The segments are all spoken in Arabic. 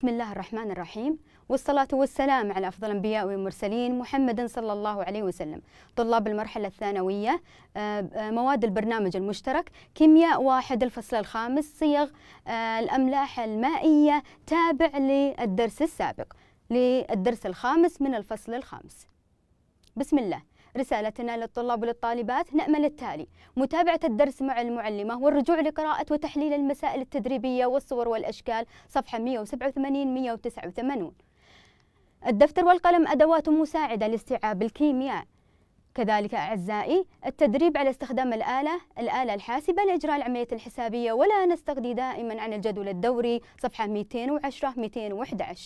بسم الله الرحمن الرحيم والصلاة والسلام على أفضل الأنبياء والمرسلين محمد صلى الله عليه وسلم طلاب المرحلة الثانوية آه، آه، مواد البرنامج المشترك كيمياء واحد الفصل الخامس صيغ آه، الأملاح المائية تابع للدرس السابق للدرس الخامس من الفصل الخامس بسم الله رسالتنا للطلاب وللطالبات نأمل التالي متابعة الدرس مع المعلمة والرجوع لقراءة وتحليل المسائل التدريبية والصور والأشكال صفحة 187-189 الدفتر والقلم أدوات مساعدة لاستيعاب الكيمياء كذلك أعزائي التدريب على استخدام الآلة الآلة الحاسبة لإجراء العملية الحسابية ولا نستغني دائما عن الجدول الدوري صفحة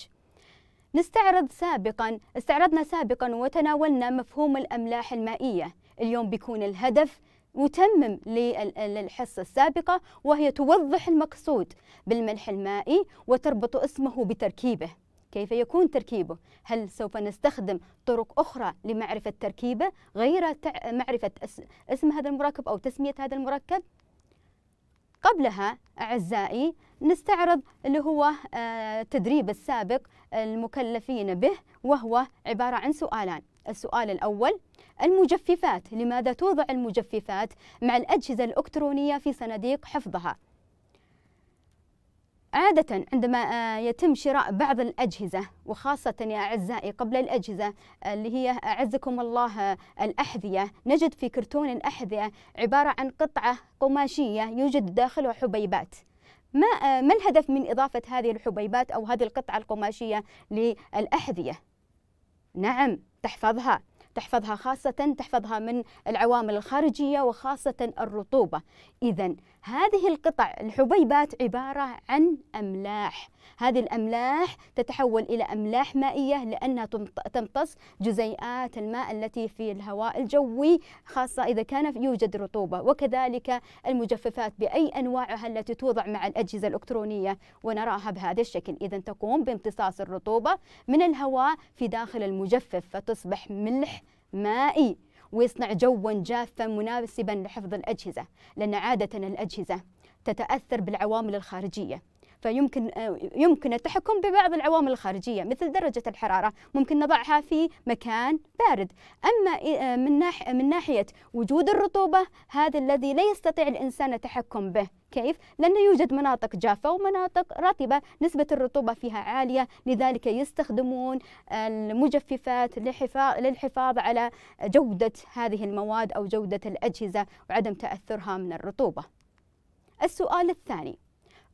210-211 نستعرض سابقا استعرضنا سابقا وتناولنا مفهوم الأملاح المائية اليوم بيكون الهدف متمم للحصة السابقة وهي توضح المقصود بالملح المائي وتربط اسمه بتركيبه كيف يكون تركيبه؟ هل سوف نستخدم طرق أخرى لمعرفة تركيبه غير معرفة اسم هذا المركب أو تسمية هذا المركب؟ قبلها أعزائي نستعرض اللي هو التدريب آه، السابق المكلفين به وهو عبارة عن سؤالان السؤال الأول المجففات لماذا توضع المجففات مع الأجهزة الإلكترونية في صناديق حفظها عادة عندما آه، يتم شراء بعض الأجهزة وخاصة يا أعزائي قبل الأجهزة اللي هي أعزكم الله آه، الأحذية نجد في كرتون الأحذية عبارة عن قطعة قماشية يوجد داخلها حبيبات ما آه، ما الهدف من إضافة هذه الحبيبات أو هذه القطعة القماشية للأحذية؟ نعم تحفظها تحفظها خاصة تحفظها من العوامل الخارجية وخاصة الرطوبة إذا هذه القطع الحبيبات عبارة عن أملاح هذه الأملاح تتحول إلى أملاح مائية لأنها تمتص جزيئات الماء التي في الهواء الجوي خاصة إذا كان يوجد رطوبة وكذلك المجففات بأي أنواعها التي توضع مع الأجهزة الإلكترونية ونراها بهذا الشكل إذا تقوم بامتصاص الرطوبة من الهواء في داخل المجفف فتصبح ملح مائي ويصنع جوا جافا مناسبا لحفظ الأجهزة لأن عادة الأجهزة تتأثر بالعوامل الخارجية فيمكن آه، يمكن التحكم ببعض العوامل الخارجية مثل درجة الحرارة ممكن نضعها في مكان بارد أما آه، من, من ناحية وجود الرطوبة هذا الذي لا يستطيع الإنسان التحكم به كيف؟ لأنه يوجد مناطق جافة ومناطق رطبة نسبة الرطوبة فيها عالية لذلك يستخدمون المجففات للحفاظ على جودة هذه المواد أو جودة الأجهزة وعدم تأثرها من الرطوبة السؤال الثاني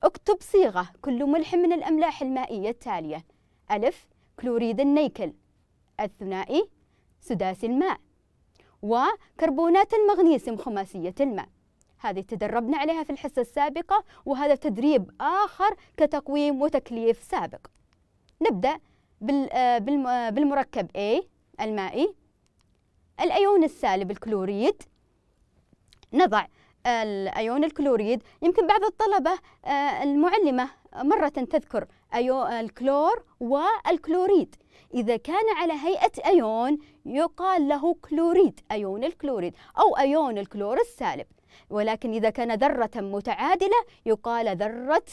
اكتب صيغة كل ملح من الأملاح المائية التالية ألف كلوريد النيكل الثنائي سداسي الماء وكربونات المغنيسيوم خماسية الماء هذه تدربنا عليها في الحصة السابقة وهذا تدريب آخر كتقويم وتكليف سابق نبدأ آه، آه، بالمركب A المائي الأيون السالب الكلوريد نضع الأيون الكلوريد يمكن بعض الطلبة آه، المعلمة مرة تذكر أيو الكلور والكلوريد إذا كان على هيئة أيون يقال له كلوريد أيون الكلوريد أو أيون الكلور السالب ولكن إذا كان ذرة متعادلة يقال ذرة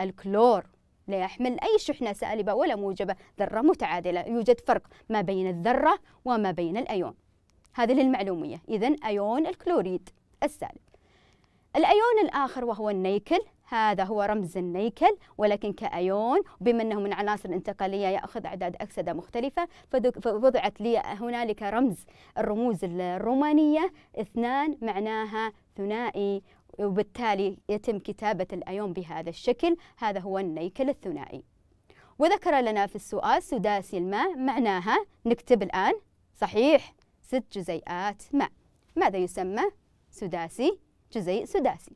الكلور لا يحمل أي شحنة سالبة ولا موجبة ذرة متعادلة يوجد فرق ما بين الذرة وما بين الأيون هذه للمعلومية إذا أيون الكلوريد السالب الأيون الآخر وهو النيكل هذا هو رمز النيكل ولكن كأيون بما أنه من عناصر انتقالية يأخذ أعداد أكسدة مختلفة فوضعت لي هنالك رمز الرموز الرومانية اثنان معناها ثنائي وبالتالي يتم كتابة الأيون بهذا الشكل هذا هو النيكل الثنائي وذكر لنا في السؤال سداسي الماء معناها نكتب الآن صحيح ست جزيئات ماء ماذا يسمى سداسي جزيء سداسي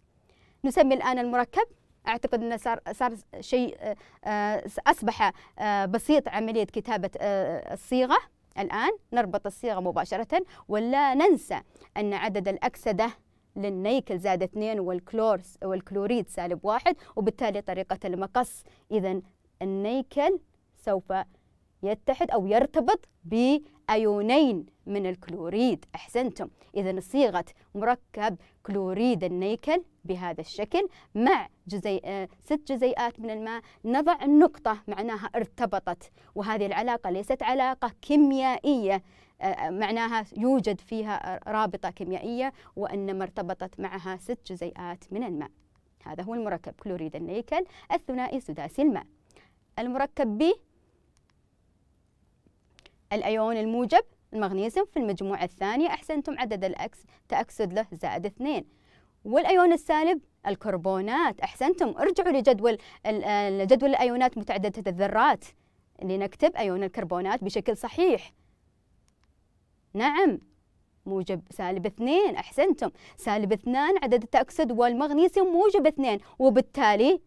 نسمي الآن المركب أعتقد أنه صار, صار شيء آه، أصبح آه، بسيط عملية كتابة آه، الصيغة الآن نربط الصيغة مباشرة ولا ننسى أن عدد الأكسدة للنيكل زاد اثنين والكلورس والكلوريد سالب واحد وبالتالي طريقة المقص إذا النيكل سوف يتحد أو يرتبط بأيونين من الكلوريد أحسنتم إذا صيغة مركب كلوريد النيكل بهذا الشكل مع جزي... آه، ست جزيئات من الماء نضع النقطة معناها ارتبطت وهذه العلاقة ليست علاقة كيميائية آه، آه، معناها يوجد فيها رابطة كيميائية وإنما ارتبطت معها ست جزيئات من الماء هذا هو المركب كلوريد النيكل الثنائي سداسي الماء المركب ب الأيون الموجب المغنيسيوم في المجموعة الثانية أحسنتم عدد الأكس تأكسد له زائد اثنين والأيون السالب الكربونات أحسنتم ارجعوا لجدول جدول الأيونات متعددة الذرات لنكتب أيون الكربونات بشكل صحيح نعم موجب سالب اثنين أحسنتم سالب اثنان عدد التأكسد والمغنيسيوم موجب اثنين وبالتالي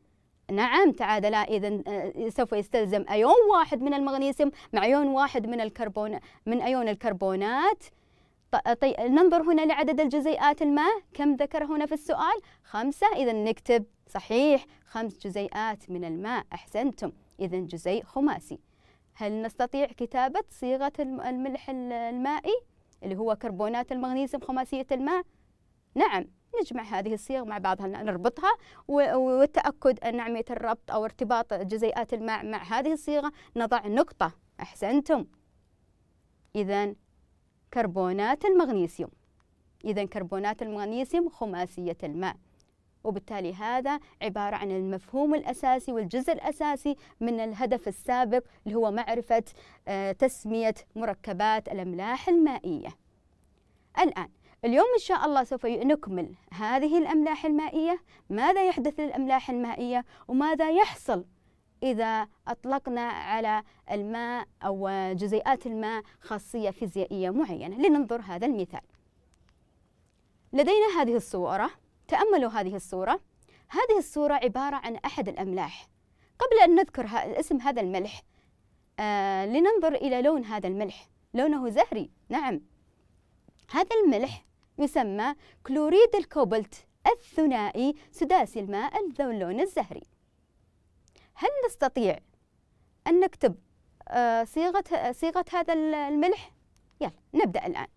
نعم تعادلا اذا آه، سوف يستلزم ايون واحد من المغنيسيوم مع ايون واحد من الكربون من ايون الكربونات طيب ننظر هنا لعدد الجزيئات الماء كم ذكر هنا في السؤال خمسة إذا نكتب صحيح خمس جزيئات من الماء أحسنتم إذا جزيء خماسي هل نستطيع كتابة صيغة الملح المائي اللي هو كربونات المغنيسيوم خماسية الماء؟ نعم نجمع هذه الصيغ مع بعضها نربطها والتأكد أن عملية الربط أو ارتباط جزيئات الماء مع هذه الصيغة نضع نقطة أحسنتم إذا كربونات المغنيسيوم إذا كربونات المغنيسيوم خماسية الماء وبالتالي هذا عبارة عن المفهوم الأساسي والجزء الأساسي من الهدف السابق اللي هو معرفة آه، تسمية مركبات الأملاح المائية الآن اليوم إن شاء الله سوف نكمل هذه الأملاح المائية ماذا يحدث للأملاح المائية وماذا يحصل إذا أطلقنا على الماء أو جزيئات الماء خاصية فيزيائية معينة لننظر هذا المثال لدينا هذه الصورة تأملوا هذه الصورة هذه الصورة عبارة عن أحد الأملاح قبل أن نذكر اسم هذا الملح آه لننظر إلى لون هذا الملح لونه زهري نعم هذا الملح يسمى كلوريد الكوبلت الثنائي سداسي الماء ذو اللون الزهري هل نستطيع أن نكتب آه، صيغة, صيغة هذا الملح؟ يلا نبدأ الآن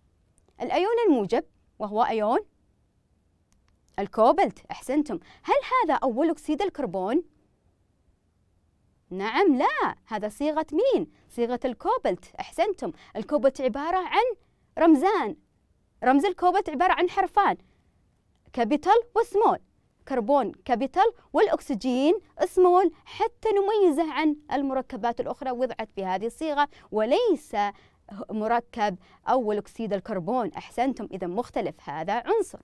الأيون الموجب وهو أيون الكوبلت أحسنتم هل هذا أول أكسيد الكربون؟ نعم لا هذا صيغة مين؟ صيغة الكوبلت أحسنتم الكوبلت عبارة عن رمزان رمز الكوبلت عبارة عن حرفان كابيتال وسمول كربون كابيتال والأكسجين سمول حتى نميزه عن المركبات الأخرى وضعت بهذه الصيغة وليس مركب أول أكسيد الكربون أحسنتم إذا مختلف هذا عنصر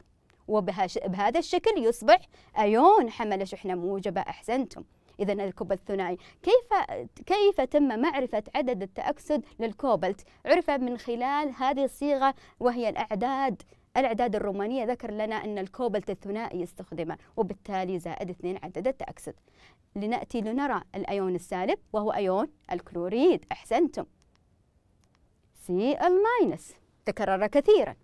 وبهذا الشكل يصبح أيون حمل شحنة موجبة أحسنتم إذا الكوبالت الثنائي كيف كيف تم معرفة عدد التأكسد للكوبالت عرف من خلال هذه الصيغة وهي الأعداد الأعداد الرومانية ذكر لنا أن الكوبالت الثنائي استخدم وبالتالي زائد اثنين عدد التأكسد لنأتي لنرى الأيون السالب وهو أيون الكلوريد أحسنتم سي Cl- تكرر كثيرا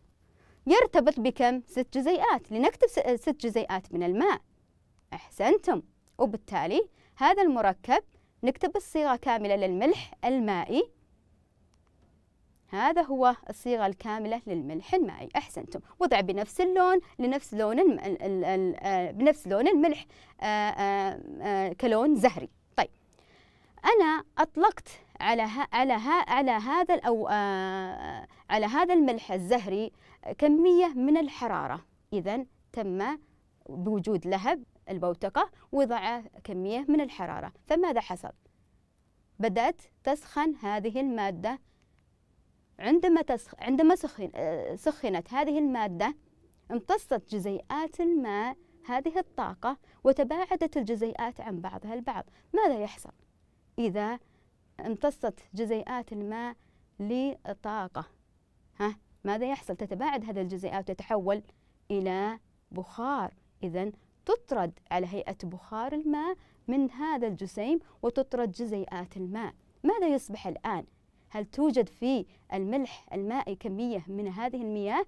يرتبط بكم ست جزيئات لنكتب ست جزيئات من الماء أحسنتم وبالتالي هذا المركب نكتب الصيغة كاملة للملح المائي هذا هو الصيغة الكاملة للملح المائي أحسنتم وضع بنفس اللون لنفس لون الـ الـ آه، بنفس لون الملح آ... آه، آه، كلون زهري طيب أنا أطلقت على ها على ها على هذا أو على هذا الملح الزهري كمية من الحرارة إذا تم بوجود لهب البوتقة وضع كمية من الحرارة فماذا حصل؟ بدأت تسخن هذه المادة عندما تسخ... عندما سخن... آه، سخنت هذه المادة امتصت جزيئات الماء هذه الطاقة وتباعدت الجزيئات عن بعضها البعض ماذا يحصل إذا امتصت جزيئات الماء لطاقة ها ماذا يحصل تتباعد هذه الجزيئات وتتحول إلى بخار إذا تطرد على هيئة بخار الماء من هذا الجسيم وتطرد جزيئات الماء ماذا يصبح الآن؟ هل توجد في الملح المائي كمية من هذه المياه؟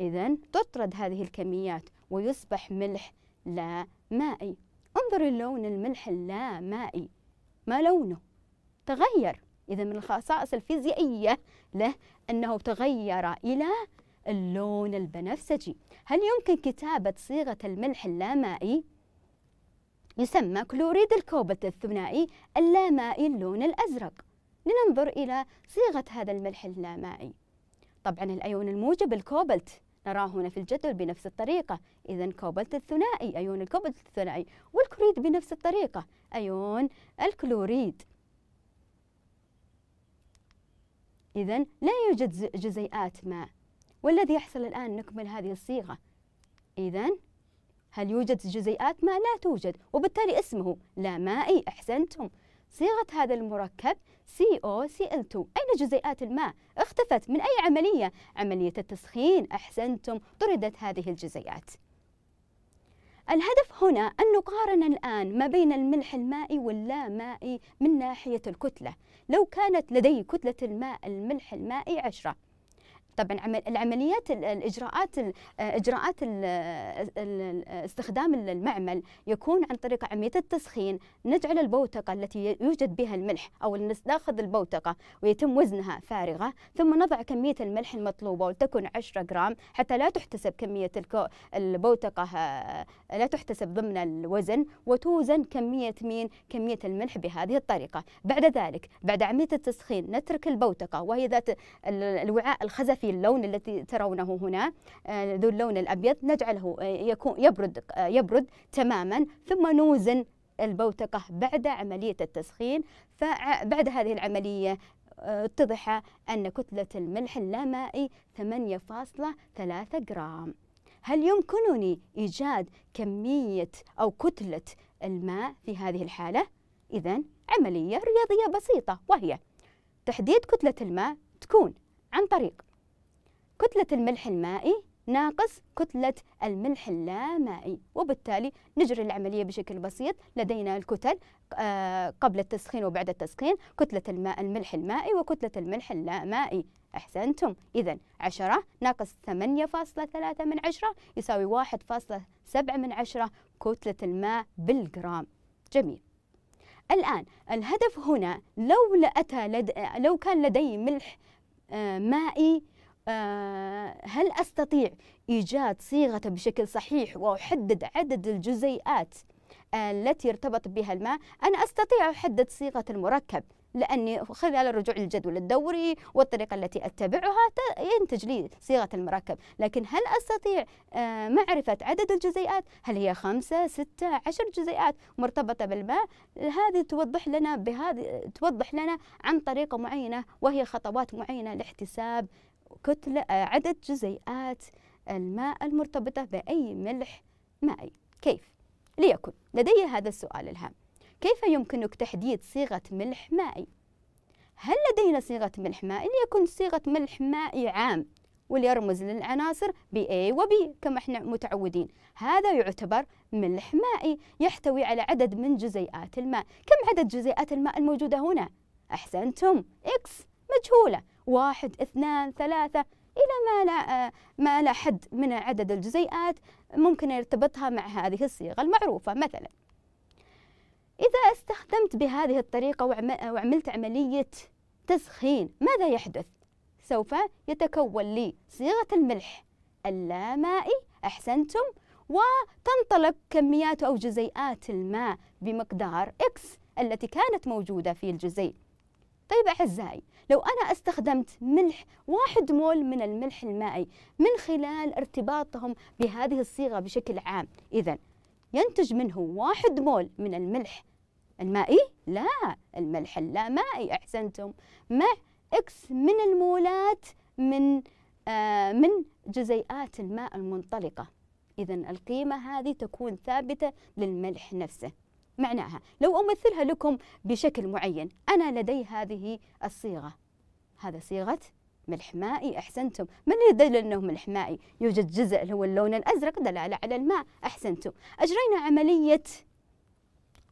إذا تطرد هذه الكميات ويصبح ملح لا مائي انظر اللون الملح اللا مائي ما لونه؟ تغير إذا من الخصائص الفيزيائية له أنه تغير إلى اللون البنفسجي هل يمكن كتابة صيغة الملح اللامائي؟ يسمى كلوريد الكوبلت الثنائي اللامائي اللون الأزرق لننظر إلى صيغة هذا الملح اللامائي طبعا الأيون الموجب الكوبلت نراه هنا في الجدول بنفس الطريقة إذا كوبلت الثنائي أيون الكوبلت الثنائي والكلوريد بنفس الطريقة أيون الكلوريد إذا لا يوجد جزيئات ماء والذي يحصل الآن نكمل هذه الصيغة إذا هل يوجد جزيئات ما لا توجد وبالتالي اسمه لا مائي أحسنتم صيغة هذا المركب COCl2 أين جزيئات الماء؟ اختفت من أي عملية؟ عملية التسخين أحسنتم طردت هذه الجزيئات الهدف هنا أن نقارن الآن ما بين الملح المائي واللامائي من ناحية الكتلة لو كانت لدي كتلة الماء الملح المائي عشرة طبعا العمليات الاجراءات اجراءات استخدام المعمل يكون عن طريق عمليه التسخين نجعل البوتقه التي يوجد بها الملح او ناخذ البوتقه ويتم وزنها فارغه ثم نضع كميه الملح المطلوبه ولتكن 10 جرام حتى لا تحتسب كميه البوتقه لا تحتسب ضمن الوزن وتوزن كميه مين كميه الملح بهذه الطريقه بعد ذلك بعد عمليه التسخين نترك البوتقه وهي ذات الوعاء الخزفي في اللون الذي ترونه هنا آه، ذو اللون الأبيض نجعله آه، يكون يبرد آه، يبرد تماما ثم نوزن البوتقة بعد عملية التسخين فبعد هذه العملية اتضح أن كتلة الملح اللامائي 8.3 جرام هل يمكنني إيجاد كمية أو كتلة الماء في هذه الحالة؟ إذا عملية رياضية بسيطة وهي تحديد كتلة الماء تكون عن طريق كتلة الملح المائي ناقص كتلة الملح اللامائي وبالتالي نجري العملية بشكل بسيط لدينا الكتل آه، قبل التسخين وبعد التسخين كتلة الماء الملح المائي وكتلة الملح اللامائي أحسنتم إذا 10 ناقص 8.3 من عشرة يساوي 1.7 من عشرة كتلة الماء بالجرام جميل الآن الهدف هنا لو لأتى لد... لو كان لدي ملح آه، مائي آه، هل أستطيع إيجاد صيغته بشكل صحيح وأحدد عدد الجزيئات التي ارتبط بها الماء أنا أستطيع أحدد صيغة المركب لأني خلال الرجوع للجدول الدوري والطريقة التي أتبعها ينتج لي صيغة المركب لكن هل أستطيع آه، معرفة عدد الجزيئات هل هي خمسة ستة عشر جزيئات مرتبطة بالماء هذه توضح لنا بهذه توضح لنا عن طريقة معينة وهي خطوات معينة لاحتساب كتلة عدد جزيئات الماء المرتبطة بأي ملح مائي كيف؟ ليكن لدي هذا السؤال الهام كيف يمكنك تحديد صيغة ملح مائي؟ هل لدينا صيغة ملح مائي؟ ليكن صيغة ملح مائي عام وليرمز للعناصر ب A و B كما احنا متعودين هذا يعتبر ملح مائي يحتوي على عدد من جزيئات الماء كم عدد جزيئات الماء الموجودة هنا؟ أحسنتم X مجهولة واحد اثنان ثلاثة إلى ما لا ما لا حد من عدد الجزيئات ممكن يرتبطها مع هذه الصيغة المعروفة مثلا إذا استخدمت بهذه الطريقة وعملت عملية تسخين ماذا يحدث؟ سوف يتكون لي صيغة الملح اللامائي أحسنتم وتنطلق كميات أو جزيئات الماء بمقدار X التي كانت موجودة في الجزيء طيب أعزائي لو أنا استخدمت ملح واحد مول من الملح المائي من خلال ارتباطهم بهذه الصيغة بشكل عام إذا ينتج منه واحد مول من الملح المائي لا الملح اللامائي أحسنتم مع إكس من المولات من آه من جزيئات الماء المنطلقة إذا القيمة هذه تكون ثابتة للملح نفسه معناها لو أمثلها لكم بشكل معين أنا لدي هذه الصيغة هذا صيغة ملح مائي أحسنتم من الذي أنه ملح مائي يوجد جزء اللي هو اللون الأزرق دلالة على الماء أحسنتم أجرينا عملية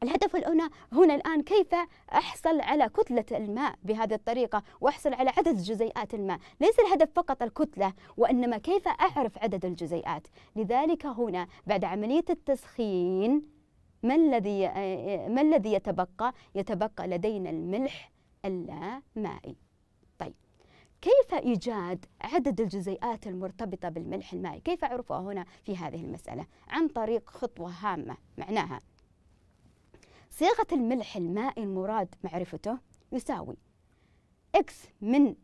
الهدف الأولى هنا الآن كيف أحصل على كتلة الماء بهذه الطريقة وأحصل على عدد جزيئات الماء ليس الهدف فقط الكتلة وإنما كيف أعرف عدد الجزيئات لذلك هنا بعد عملية التسخين ما الذي ما الذي يتبقى؟ يتبقى لدينا الملح اللامائي. طيب كيف إيجاد عدد الجزيئات المرتبطة بالملح المائي؟ كيف عرفوا هنا في هذه المسألة؟ عن طريق خطوة هامة معناها صيغة الملح المائي المراد معرفته يساوي اكس من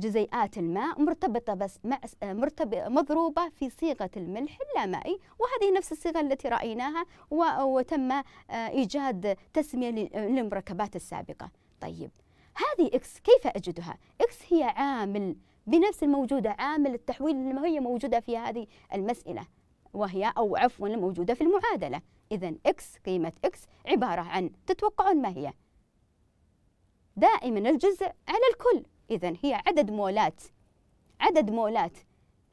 جزيئات الماء مرتبطة بس مع آه، مضروبة في صيغة الملح اللامائي وهذه نفس الصيغة التي رأيناها وتم آه، إيجاد تسمية آه، للمركبات السابقة طيب هذه إكس كيف أجدها؟ إكس هي عامل بنفس الموجودة عامل التحويل اللي هي موجودة في هذه المسألة وهي أو عفوا الموجودة في المعادلة إذا إكس قيمة إكس عبارة عن تتوقعون ما هي؟ دائما الجزء على الكل إذا هي عدد مولات عدد مولات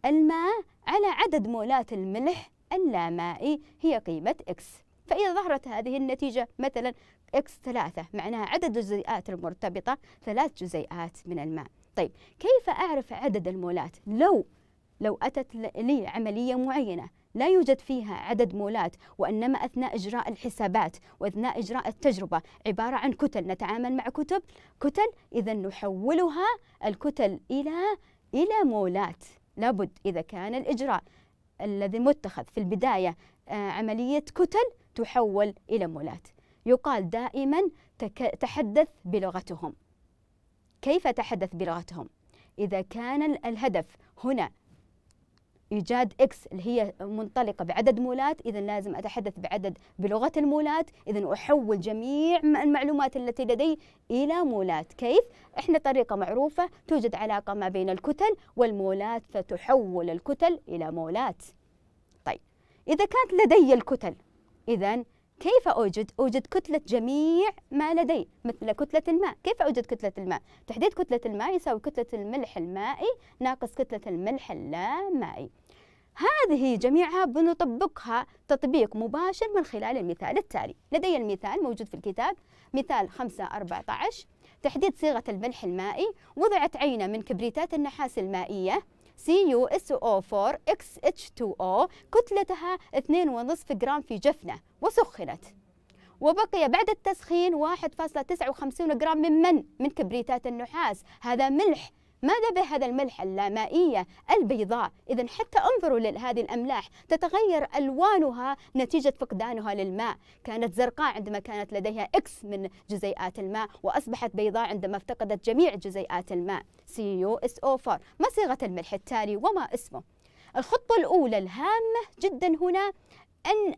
الماء على عدد مولات الملح اللامائي هي قيمة إكس فإذا ظهرت هذه النتيجة مثلا إكس ثلاثة معناها عدد الجزيئات المرتبطة ثلاث جزيئات من الماء طيب كيف أعرف عدد المولات لو لو أتت لي عملية معينة لا يوجد فيها عدد مولات وإنما أثناء إجراء الحسابات وأثناء إجراء التجربة عبارة عن كتل نتعامل مع كتب كتل إذا نحولها الكتل إلى إلى مولات لابد إذا كان الإجراء الذي متخذ في البداية آه، عملية كتل تحول إلى مولات يقال دائما تحدث بلغتهم كيف تحدث بلغتهم إذا كان الهدف هنا ايجاد اكس اللي هي منطلقه بعدد مولات اذا لازم اتحدث بعدد بلغه المولات اذا احول جميع المعلومات التي لدي الى مولات كيف احنا طريقه معروفه توجد علاقه ما بين الكتل والمولات فتحول الكتل الى مولات طيب اذا كانت لدي الكتل اذا كيف أوجد؟ أوجد كتلة جميع ما لدي مثل كتلة الماء كيف أوجد كتلة الماء؟ تحديد كتلة الماء يساوي كتلة الملح المائي ناقص كتلة الملح اللامائي هذه جميعها بنطبقها تطبيق مباشر من خلال المثال التالي لدي المثال موجود في الكتاب مثال 5 14 تحديد صيغة الملح المائي وضعت عينة من كبريتات النحاس المائية CuSO4XH2O كتلتها 2.5 جرام في جفنة وسخنت وبقي بعد التسخين 1.59 جرام من من من كبريتات النحاس هذا ملح ماذا بهذا الملح اللامائية البيضاء إذا حتى انظروا لهذه الأملاح تتغير ألوانها نتيجة فقدانها للماء كانت زرقاء عندما كانت لديها إكس من جزيئات الماء وأصبحت بيضاء عندما افتقدت جميع جزيئات الماء CuSO4 ما صيغة الملح التالي وما اسمه الخطوة الأولى الهامة جدا هنا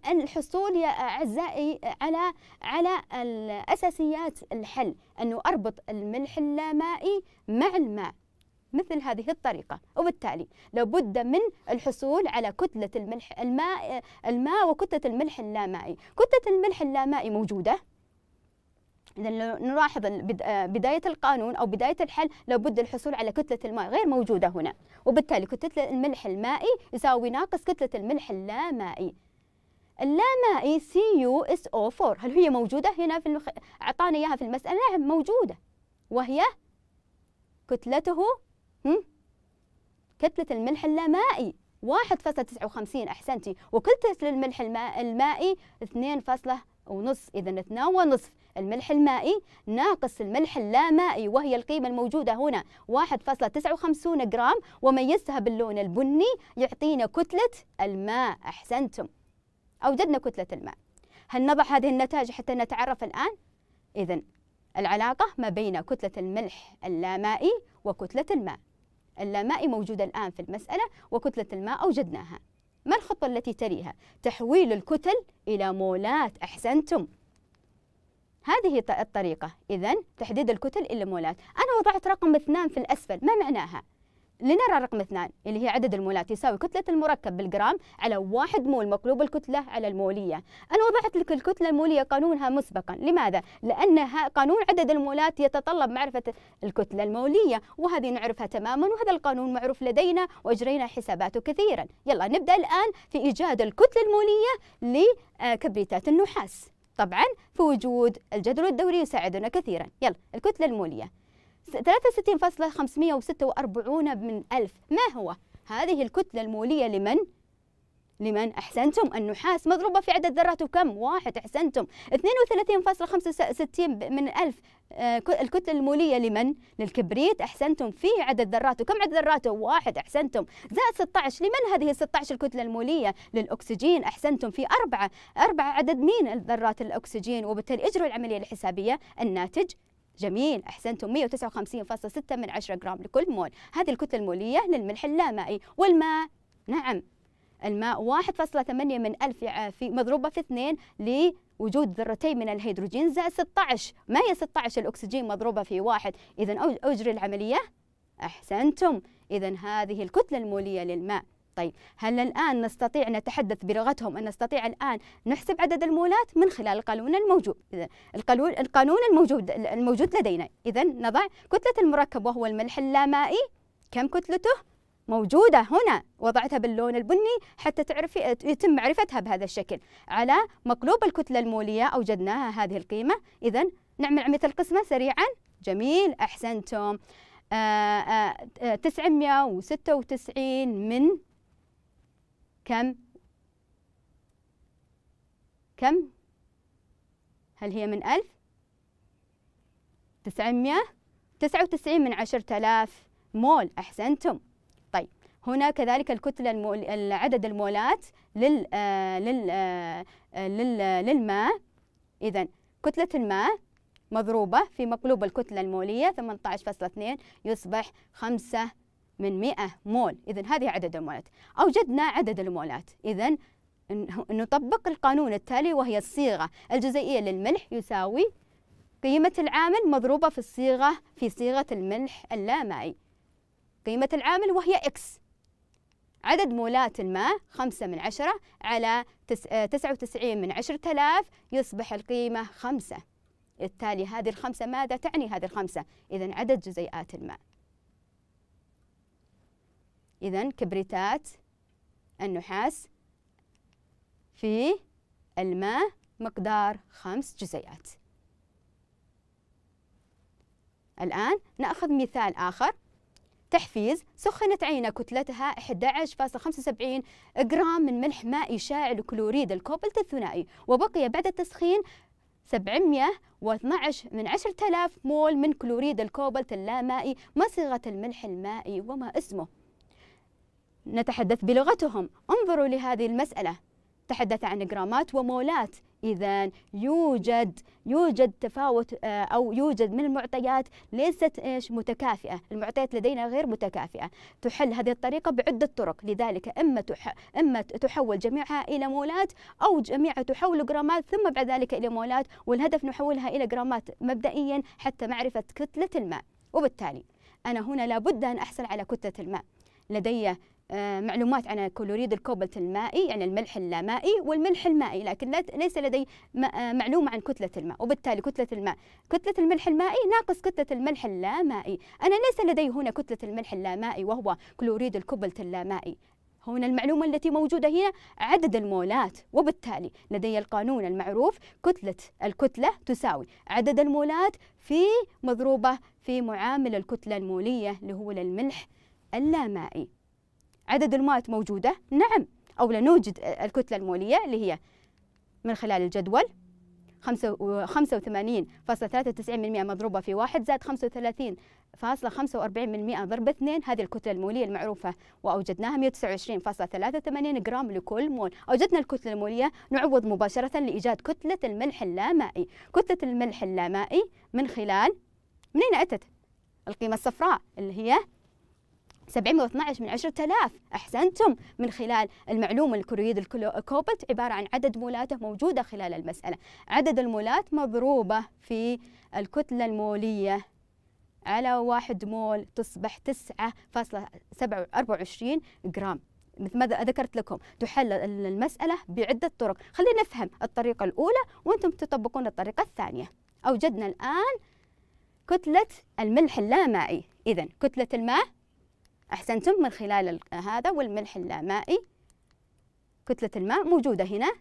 أن الحصول يا أعزائي على على الأساسيات الحل أنه أربط الملح اللامائي مع الماء مثل هذه الطريقة وبالتالي لابد من الحصول على كتلة الملح الماء, الماء وكتلة الملح اللامائي كتلة الملح اللامائي موجودة إذا نلاحظ آه، بداية القانون أو بداية الحل لابد الحصول على كتلة الماء غير موجودة هنا وبالتالي كتلة الملح المائي يساوي ناقص كتلة الملح اللامائي اللامائي CuSO4 هل هي موجودة هنا في المخ... أعطانا إياها في المسألة نعم موجودة وهي كتلته كتلة الملح اللامائي واحد فاصلة تسعة وخمسين أحسنتي وكتلة الملح المائي اثنين فاصلة إذا اثنان ونصف الملح المائي ناقص الملح اللامائي وهي القيمة الموجودة هنا 1.59 جرام وميزتها باللون البني يعطينا كتلة الماء أحسنتم أوجدنا كتلة الماء هل نضع هذه النتائج حتى نتعرف الآن؟ إذا العلاقة ما بين كتلة الملح اللامائي وكتلة الماء اللامائي موجودة الآن في المسألة وكتلة الماء أوجدناها ما الخطوة التي تليها؟ تحويل الكتل إلى مولات أحسنتم هذه الطريقة إذا تحديد الكتل إلى مولات أنا وضعت رقم اثنان في الأسفل ما معناها؟ لنرى رقم اثنان اللي هي عدد المولات يساوي كتلة المركب بالجرام على واحد مول مقلوب الكتلة على المولية أنا وضحت لك الكتلة المولية قانونها مسبقا لماذا؟ لأنها قانون عدد المولات يتطلب معرفة الكتلة المولية وهذه نعرفها تماما وهذا القانون معروف لدينا وأجرينا حساباته كثيرا يلا نبدأ الآن في إيجاد الكتلة المولية لكبريتات النحاس طبعا في وجود الجدول الدوري يساعدنا كثيرا يلا الكتلة المولية 63,546 من ألف ما هو؟ هذه الكتلة المولية لمن؟ لمن أحسنتم النحاس مضروبة في عدد ذراته كم؟ واحد أحسنتم 32.65 من ألف آه، الكتلة المولية لمن؟ للكبريت أحسنتم في عدد ذراته كم عدد ذراته؟ واحد أحسنتم زائد 16 لمن هذه 16 الكتلة المولية؟ للأكسجين أحسنتم في أربعة أربعة عدد مين الذرات الأكسجين وبالتالي اجروا العملية الحسابية الناتج جميل احسنتم 159.6 من 10 جرام لكل مول هذه الكتله الموليه للملح اللامائي والماء نعم الماء 1.8 من 1000 في مضروبه في 2 ل وجود ذرتين من الهيدروجين زائد 16 ما هي 16 الأكسجين مضروبة في واحد إذا أجري العملية أحسنتم إذا هذه الكتلة المولية للماء طيب هل الآن نستطيع نتحدث بلغتهم أن نستطيع الآن نحسب عدد المولات من خلال القانون الموجود إذا القانون القانون الموجود الموجود لدينا إذا نضع كتلة المركب وهو الملح اللامائي كم كتلته موجودة هنا وضعتها باللون البني حتى تعرف يتم معرفتها بهذا الشكل على مقلوب الكتلة المولية أوجدناها هذه القيمة إذا نعمل عملية القسمة سريعا جميل أحسنتم آآ آآ 996 من كم كم هل هي من ألف تسعمية تسعة وتسعين من عشرة آلاف مول أحسنتم طيب هنا كذلك الكتلة المول عدد المولات لل آه، لل آه، آه، لل للماء إذا كتلة الماء مضروبة في مقلوب الكتلة المولية 18.2 يصبح 5 من 100 مول إذا هذه عدد المولات أوجدنا عدد المولات إذا نطبق القانون التالي وهي الصيغة الجزيئية للملح يساوي قيمة العامل مضروبة في الصيغة في صيغة الملح اللامائي قيمة العامل وهي إكس عدد مولات الماء خمسة من عشرة على آه، تسعة وتسعين من عشرة آلاف يصبح القيمة خمسة بالتالي هذه الخمسة ماذا تعني هذه الخمسة؟ إذا عدد جزيئات الماء إذا كبريتات النحاس في الماء مقدار خمس جزيئات الآن نأخذ مثال آخر تحفيز سخنت عينة كتلتها 11.75 جرام من ملح مائي شاعل كلوريد الكوبلت الثنائي وبقي بعد التسخين 712 من 10000 مول من كلوريد الكوبلت اللامائي ما صيغة الملح المائي وما اسمه نتحدث بلغتهم انظروا لهذه المسألة تحدث عن جرامات ومولات إذا يوجد يوجد تفاوت آه، أو يوجد من المعطيات ليست إيش متكافئة، المعطيات لدينا غير متكافئة، تحل هذه الطريقة بعدة طرق، لذلك إما تح... إما تحول جميعها إلى مولات أو جميعها تحول جرامات ثم بعد ذلك إلى مولات، والهدف نحولها إلى جرامات مبدئيا حتى معرفة كتلة الماء، وبالتالي أنا هنا لابد أن أحصل على كتلة الماء، لدي آه، معلومات عن كلوريد الكوبالت المائي يعني الملح اللامائي والملح المائي لكن ليس لدي آه، معلومة عن كتلة الماء وبالتالي كتلة الماء كتلة الملح المائي ناقص كتلة الملح اللامائي أنا ليس لدي هنا كتلة الملح اللامائي وهو كلوريد الكوبالت اللامائي هنا المعلومة التي موجودة هنا عدد المولات وبالتالي لدي القانون المعروف كتلة الكتلة تساوي عدد المولات في مضروبة في معامل الكتلة المولية اللي هو للملح اللامائي عدد المواد موجودة؟ نعم أو نوجد الكتلة المولية اللي هي من خلال الجدول 85.93% مضروبة في واحد زائد 35.45% ضرب 2 هذه الكتلة المولية المعروفة وأوجدناها 129.83 جرام لكل مول أوجدنا الكتلة المولية نعوض مباشرة لإيجاد كتلة الملح اللامائي كتلة الملح اللامائي من خلال منين أتت؟ القيمة الصفراء اللي هي 712 من 10000 أحسنتم من خلال المعلومة الكرويد الكوبلت عبارة عن عدد مولاته موجودة خلال المسألة عدد المولات مضروبة في الكتلة المولية على واحد مول تصبح 9.24 جرام مثل ما ذكرت لكم تحل المسألة بعدة طرق خلينا نفهم الطريقة الأولى وأنتم تطبقون الطريقة الثانية أوجدنا الآن كتلة الملح اللامائي إذا كتلة الماء أحسنتم من خلال هذا والملح اللامائي كتلة الماء موجودة هنا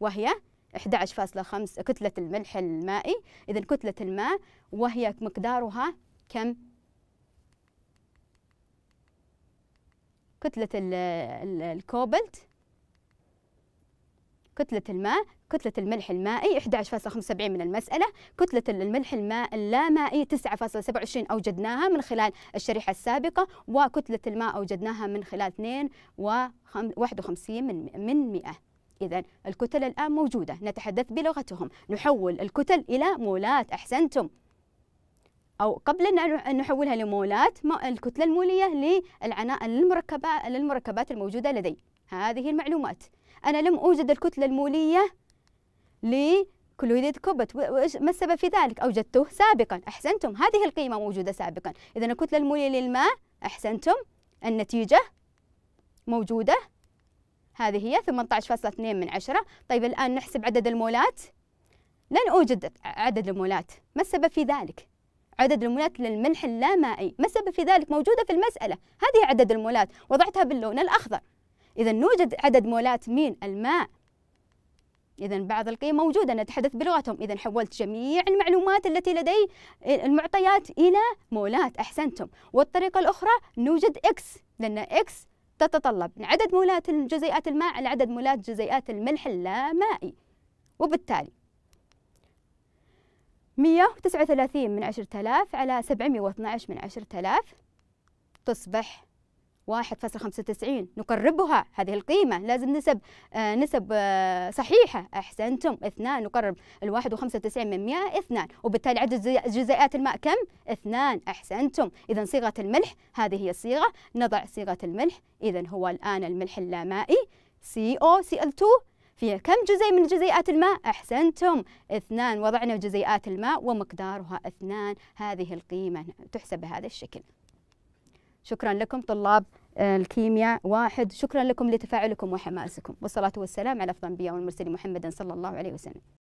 وهي 11.5 كتلة الملح المائي إذا كتلة الماء وهي مقدارها كم كتلة الكوبلت كتلة الماء كتلة الملح المائي 11.75 من المسألة كتلة الملح الماء اللامائي 9.27 أوجدناها من خلال الشريحة السابقة وكتلة الماء أوجدناها من خلال 2.51 من من 100 إذا الكتل الآن موجودة نتحدث بلغتهم نحول الكتل إلى مولات أحسنتم أو قبل أن نحولها لمولات الكتلة المولية للعناء للمركبات المركبات الموجودة لدي هذه المعلومات أنا لم أوجد الكتلة المولية لكلويد كوبت ما السبب في ذلك أوجدته سابقا أحسنتم هذه القيمة موجودة سابقا إذا الكتلة المولية للماء أحسنتم النتيجة موجودة هذه هي 18.2 من عشرة طيب الآن نحسب عدد المولات لن أوجد عدد المولات ما السبب في ذلك؟ عدد المولات للملح اللامائي ما السبب في ذلك موجودة في المسألة هذه عدد المولات وضعتها باللون الأخضر إذا نوجد عدد مولات مين الماء إذا بعض القيم موجودة نتحدث بلغتهم، إذا حولت جميع المعلومات التي لدي المعطيات إلى مولات، أحسنتم، والطريقة الأخرى نوجد إكس، لأن إكس تتطلب عدد مولات جزيئات الماء على عدد مولات جزيئات الملح اللامائي، وبالتالي 139 من 10000 على 712 من 10000 تصبح 1.95 نقربها هذه القيمة لازم نسب آه، نسب آه، صحيحة أحسنتم اثنان نقرب الواحد وخمسة وتسعين من مئة اثنان وبالتالي عدد جزيئات الماء كم؟ اثنان أحسنتم إذا صيغة الملح هذه هي الصيغة نضع صيغة الملح إذا هو الآن الملح اللامائي COCl2 فيها كم جزيء من جزيئات الماء؟ أحسنتم اثنان وضعنا جزيئات الماء ومقدارها اثنان هذه القيمة تحسب بهذا الشكل شكرا لكم طلاب آه، الكيمياء واحد شكرا لكم لتفاعلكم وحماسكم والصلاة والسلام على أفضل أنبياء والمرسلين محمد صلى الله عليه وسلم